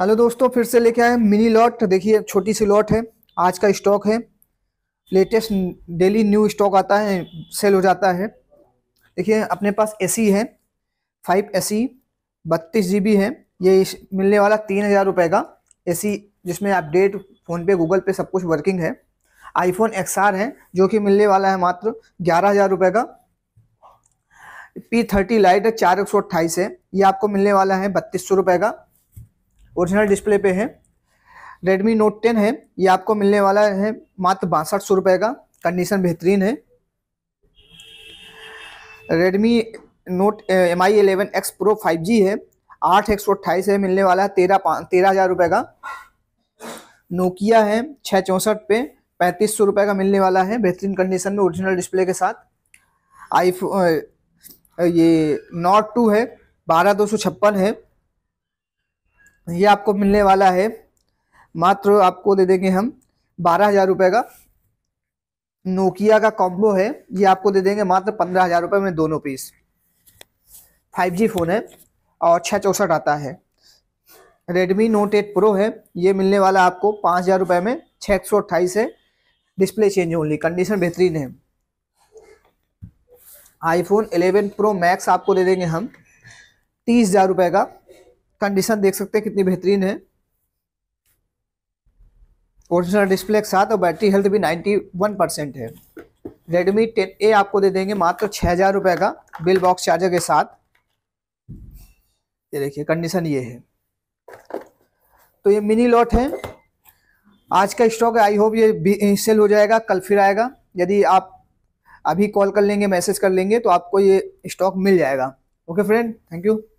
hello दोस्तों फिर से लेके आए मिनी लॉट देखिए छोटी सी लॉट है आज का स्टॉक है लेटेस्ट डेली न्यू स्टॉक आता है सेल हो जाता है देखिए अपने पास एसी है फाइव एसी बत्तीस जी है ये मिलने वाला तीन हज़ार रुपये का एसी जिसमें अपडेट फ़ोन पे गूगल पे सब कुछ वर्किंग है आईफोन एक्स है जो कि मिलने वाला है मात्र ग्यारह हज़ार रुपये का पी थर्टी लाइट है चार एक सौ अट्ठाईस है ये आपको मिलने वाला है बत्तीस सौ रुपये का ओरिजिनल डिस्प्ले पे है रेडमी नोट टेन है ये आपको मिलने वाला है मात्र बासठ सौ रुपये का कंडीशन बेहतरीन है Redmi note M I eleven X pro five G है आठ एक सौ अट्ठाईस है मिलने वाला है तेरह तेरह हज़ार रुपये का नोकिया है छः चौंसठ पे पैंतीस सौ रुपये का मिलने वाला है बेहतरीन कंडीशन में ओरिजिनल डिस्प्ले के साथ आई ये नॉट टू है बारह दो सौ छप्पन है ये आपको मिलने वाला है मात्र आपको दे देंगे हम बारह हज़ार रुपये का नोकिया का कॉम्बो है ये आपको दे देंगे मात्र पंद्रह हज़ार रुपये में दोनों पीस फाइव जी फ़ोन है और छः चौंसठ आता है रेडमी नोट एट प्रो है ये मिलने वाला आपको पाँच हज़ार रुपये में छः एक सौ अट्ठाईस है डिस्प्ले चेंज ओनली कंडीशन बेहतरीन है आईफोन 11 प्रो मैक्स आपको दे देंगे हम तीस हज़ार रुपये का कंडीशन देख सकते हैं कितनी बेहतरीन है ओरिजिनल डिस्प्ले के साथ और बैटरी हेल्थ भी 91 परसेंट है रेडमी टेन ए आपको दे देंगे मात्र छः हज़ार रुपए का बिल बॉक्स चार्जर के साथ ये देखिए कंडीशन ये है तो ये मिनी लॉट है आज का स्टॉक आई होप ये सेल हो जाएगा कल फिर आएगा यदि आप अभी कॉल कर लेंगे मैसेज कर लेंगे तो आपको ये स्टॉक मिल जाएगा ओके फ्रेंड थैंक यू